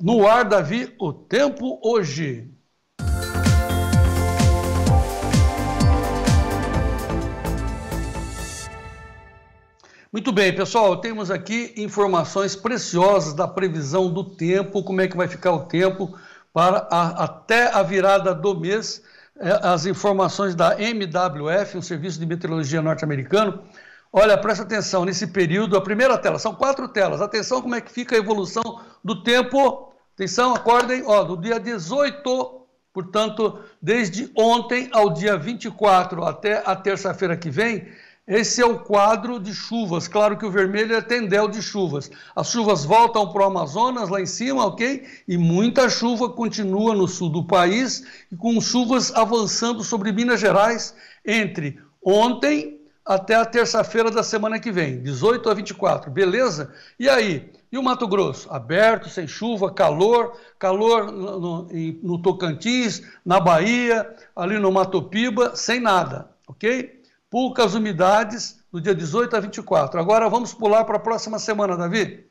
No ar, Davi, o tempo hoje. Muito bem, pessoal, temos aqui informações preciosas da previsão do tempo, como é que vai ficar o tempo para a, até a virada do mês. É, as informações da MWF, um serviço de meteorologia norte-americano, Olha, presta atenção, nesse período, a primeira tela, são quatro telas. Atenção como é que fica a evolução do tempo. Atenção, acordem, ó, do dia 18, portanto, desde ontem ao dia 24 até a terça-feira que vem, esse é o quadro de chuvas. Claro que o vermelho é tendel de chuvas. As chuvas voltam para o Amazonas lá em cima, ok? E muita chuva continua no sul do país, e com chuvas avançando sobre Minas Gerais entre ontem até a terça-feira da semana que vem, 18 a 24, beleza? E aí? E o Mato Grosso? Aberto, sem chuva, calor, calor no, no, no Tocantins, na Bahia, ali no Mato Piba, sem nada, ok? Poucas umidades do dia 18 a 24. Agora vamos pular para a próxima semana, Davi.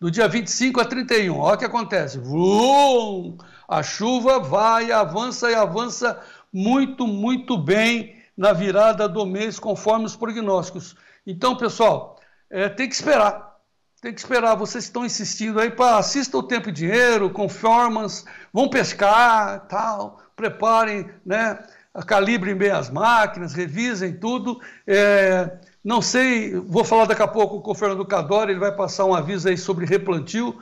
Do dia 25 a 31, olha o que acontece. Vum! A chuva vai, avança e avança muito, muito bem na virada do mês, conforme os prognósticos. Então, pessoal, é, tem que esperar. Tem que esperar. Vocês estão insistindo aí para assista o Tempo e Dinheiro, Conformance, vão pescar, tal. Preparem, né? Calibrem bem as máquinas, revisem tudo. É, não sei, vou falar daqui a pouco com o Fernando Cadore, ele vai passar um aviso aí sobre replantio.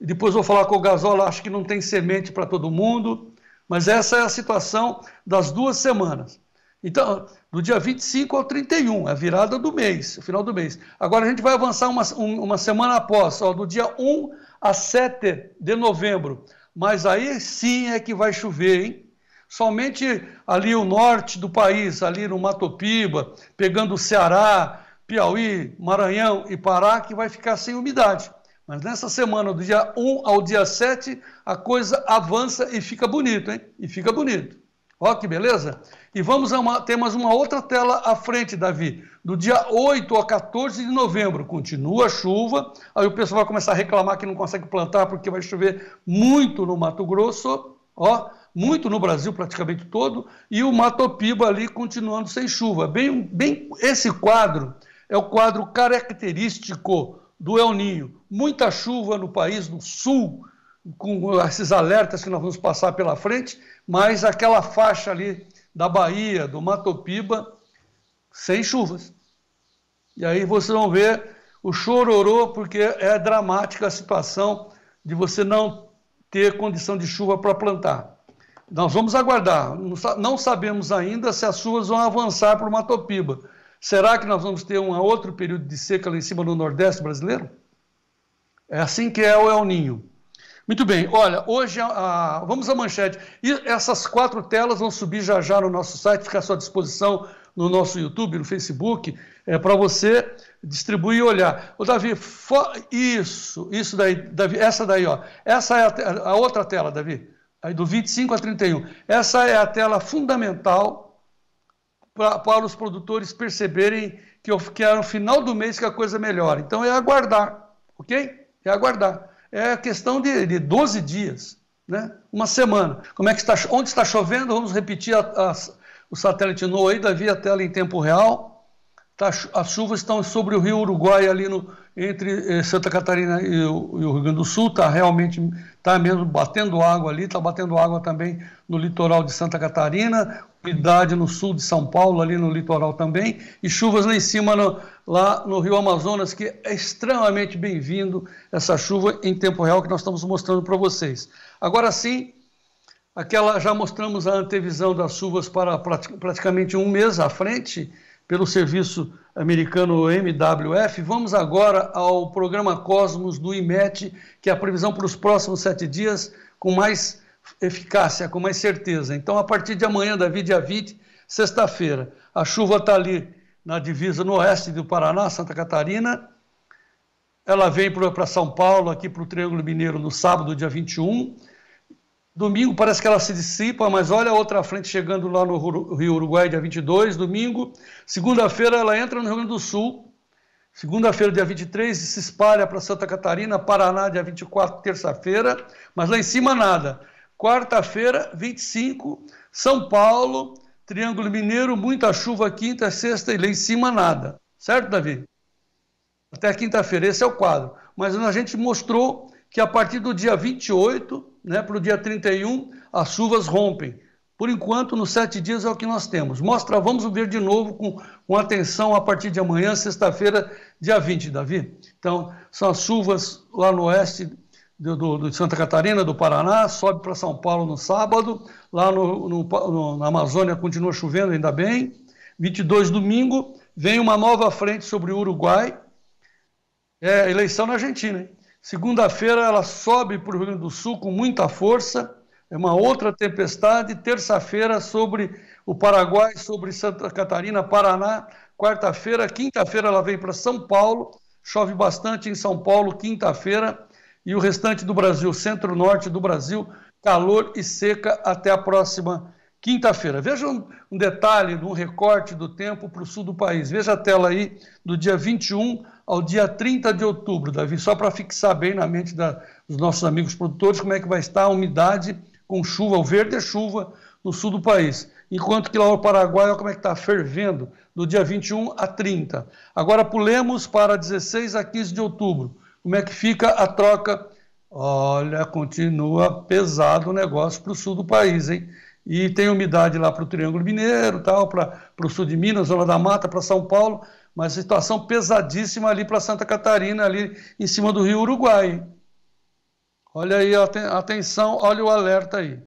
Depois vou falar com o Gasola, acho que não tem semente para todo mundo. Mas essa é a situação das duas semanas. Então, do dia 25 ao 31, é a virada do mês, o final do mês. Agora a gente vai avançar uma, uma semana após, ó, do dia 1 a 7 de novembro. Mas aí sim é que vai chover, hein? Somente ali o norte do país, ali no Matopiba, pegando o Ceará, Piauí, Maranhão e Pará, que vai ficar sem umidade. Mas nessa semana, do dia 1 ao dia 7, a coisa avança e fica bonito, hein? E fica bonito. Ó, que beleza? E vamos a uma, ter mais uma outra tela à frente, Davi. Do dia 8 a 14 de novembro, continua a chuva. Aí o pessoal vai começar a reclamar que não consegue plantar porque vai chover muito no Mato Grosso, ó, muito no Brasil praticamente todo, e o Mato Piba ali continuando sem chuva. Bem, bem esse quadro é o quadro característico do El Ninho. Muita chuva no país do sul com esses alertas que nós vamos passar pela frente, mas aquela faixa ali da Bahia, do Matopiba, sem chuvas. E aí vocês vão ver o chororô, porque é dramática a situação de você não ter condição de chuva para plantar. Nós vamos aguardar. Não sabemos ainda se as chuvas vão avançar para o Matopiba. Será que nós vamos ter um outro período de seca lá em cima no Nordeste brasileiro? É assim que é, é o El Ninho. Muito bem, olha, hoje a, ah, a, vamos à manchete. E essas quatro telas vão subir já já no nosso site, ficar à sua disposição no nosso YouTube, no Facebook, é, para você distribuir e olhar. O Davi, fo... isso, isso daí, Davi, essa daí, ó. Essa é a, te... a outra tela, Davi, aí do 25 a 31. Essa é a tela fundamental para os produtores perceberem que, eu, é que é no final do mês que a coisa melhora. Então é aguardar, ok? É aguardar é questão de, de 12 dias, né? uma semana. Como é que está, onde está chovendo, vamos repetir a, a, o satélite NOAA da a tela em tempo real, Tá, as chuvas estão sobre o rio Uruguai, ali no, entre eh, Santa Catarina e o, e o, Rio Grande do Sul, está realmente tá mesmo batendo água ali, está batendo água também no litoral de Santa Catarina, umidade no sul de São Paulo, ali no litoral também, e chuvas lá em cima, no, lá no Rio Amazonas, que é extremamente bem-vindo essa chuva em tempo real que nós estamos mostrando para vocês. Agora sim, aquela já mostramos a antevisão das chuvas para praticamente um mês à frente pelo serviço americano MWF. Vamos agora ao programa Cosmos do IMET, que é a previsão para os próximos sete dias com mais eficácia, com mais certeza. Então, a partir de amanhã, Davi, dia 20, sexta-feira, a chuva está ali na divisa no oeste do Paraná, Santa Catarina. Ela vem para São Paulo, aqui para o Triângulo Mineiro, no sábado, dia 21 Domingo parece que ela se dissipa, mas olha a outra frente chegando lá no Rio Uruguai, dia 22, domingo. Segunda-feira ela entra no Rio Grande do Sul. Segunda-feira, dia 23, se espalha para Santa Catarina, Paraná, dia 24, terça-feira, mas lá em cima nada. Quarta-feira, 25, São Paulo, Triângulo Mineiro, muita chuva quinta, sexta e lá em cima nada. Certo, Davi? Até quinta-feira, esse é o quadro. Mas a gente mostrou que a partir do dia 28 né, para o dia 31, as chuvas rompem. Por enquanto, nos sete dias é o que nós temos. Mostra, vamos ver de novo com, com atenção a partir de amanhã, sexta-feira, dia 20, Davi. Então, são as chuvas lá no oeste do, do, de Santa Catarina, do Paraná, sobe para São Paulo no sábado, lá no, no, no, na Amazônia continua chovendo, ainda bem. 22, domingo, vem uma nova frente sobre o Uruguai. É eleição na Argentina, hein? Segunda-feira ela sobe para o Rio Grande do Sul com muita força, é uma outra tempestade. Terça-feira sobre o Paraguai, sobre Santa Catarina, Paraná. Quarta-feira, quinta-feira ela vem para São Paulo, chove bastante em São Paulo, quinta-feira. E o restante do Brasil, centro-norte do Brasil, calor e seca até a próxima quinta-feira. Veja um, um detalhe, um recorte do tempo para o sul do país. Veja a tela aí do dia 21 ao dia 30 de outubro, Davi, só para fixar bem na mente da, dos nossos amigos produtores como é que vai estar a umidade com chuva, o verde é chuva no sul do país. Enquanto que lá no Paraguai, olha como é que está fervendo, do dia 21 a 30. Agora pulemos para 16 a 15 de outubro. Como é que fica a troca? Olha, continua pesado o negócio para o sul do país, hein? e tem umidade lá para o Triângulo Mineiro, tal, para o sul de Minas, Zona da Mata, para São Paulo, mas situação pesadíssima ali para Santa Catarina, ali em cima do Rio Uruguai. Olha aí, atenção, olha o alerta aí.